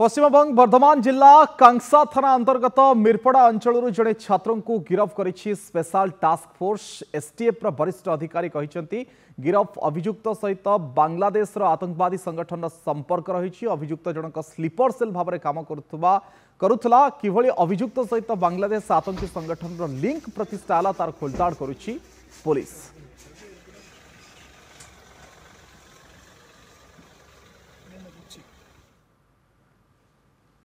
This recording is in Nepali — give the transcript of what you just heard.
बर्धमान जिला जिल्ला थाना अंतर्गत अन्तर्गत मिरपडा अञ्चल जे छिरफ स्पेशल टास्क फोर्स एसटीएफ र वरिष्ठ अधिकारी कहते गिरफ अभियुक्त सहित आतंकवादी संगठन संपर्क रही र जनक स्लीपर अभियुक्त भाव में कम कर किभली अभियुक्त सहित बांग्लादेश आतंकी संगठन लिंक लिङ्क तार खोलताड़ खोलताण पुलिस